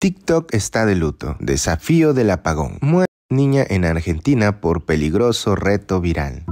TikTok está de luto. Desafío del apagón. Muere niña en Argentina por peligroso reto viral.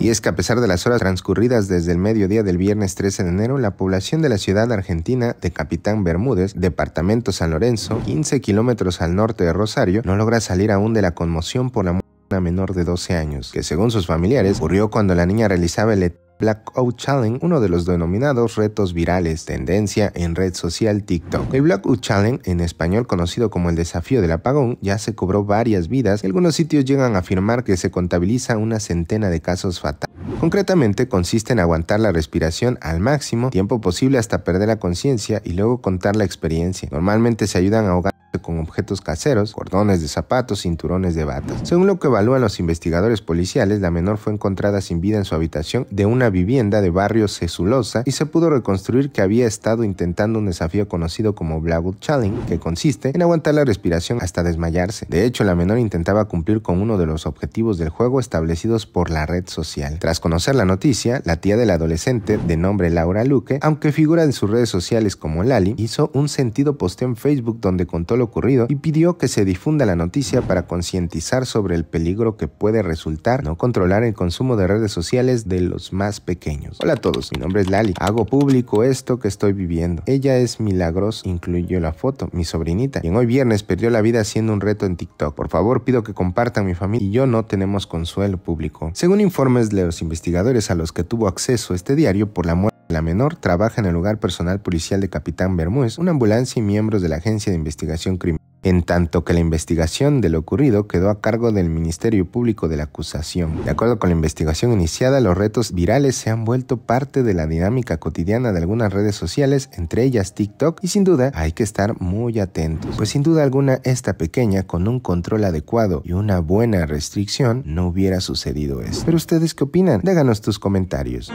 Y es que a pesar de las horas transcurridas desde el mediodía del viernes 13 de enero, la población de la ciudad argentina de Capitán Bermúdez, departamento San Lorenzo, 15 kilómetros al norte de Rosario, no logra salir aún de la conmoción por la muerte de una menor de 12 años, que según sus familiares ocurrió cuando la niña realizaba el Blackout Challenge, uno de los denominados retos virales tendencia en red social TikTok. El Blackout Challenge, en español conocido como el desafío del apagón, ya se cobró varias vidas y algunos sitios llegan a afirmar que se contabiliza una centena de casos fatales Concretamente consiste en aguantar la respiración al máximo tiempo posible hasta perder la conciencia y luego contar la experiencia. Normalmente se ayudan a ahogarse con objetos caseros, cordones de zapatos, cinturones de batas. Según lo que evalúan los investigadores policiales, la menor fue encontrada sin vida en su habitación de una vivienda de barrio Cesulosa y se pudo reconstruir que había estado intentando un desafío conocido como blackwood Challenge, que consiste en aguantar la respiración hasta desmayarse. De hecho, la menor intentaba cumplir con uno de los objetivos del juego establecidos por la red social. Tras conocer la noticia, la tía del adolescente, de nombre Laura Luque, aunque figura en sus redes sociales como Lali, hizo un sentido posteo en Facebook donde contó lo ocurrido y pidió que se difunda la noticia para concientizar sobre el peligro que puede resultar no controlar el consumo de redes sociales de los más pequeños. Hola a todos, mi nombre es Lali, hago público esto que estoy viviendo. Ella es milagros, incluyó la foto, mi sobrinita, quien hoy viernes perdió la vida haciendo un reto en TikTok. Por favor, pido que compartan mi familia y yo no tenemos consuelo público. Según informes de los investigadores, investigadores a los que tuvo acceso este diario por la muerte de la menor trabaja en el lugar personal policial de Capitán Bermúdez, una ambulancia y miembros de la Agencia de Investigación Criminal en tanto que la investigación de lo ocurrido quedó a cargo del Ministerio Público de la acusación. De acuerdo con la investigación iniciada, los retos virales se han vuelto parte de la dinámica cotidiana de algunas redes sociales, entre ellas TikTok, y sin duda hay que estar muy atentos, pues sin duda alguna esta pequeña con un control adecuado y una buena restricción no hubiera sucedido esto. Pero ustedes qué opinan? Déganos tus comentarios.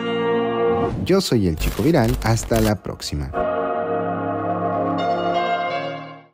Yo soy el Chico Viral, hasta la próxima.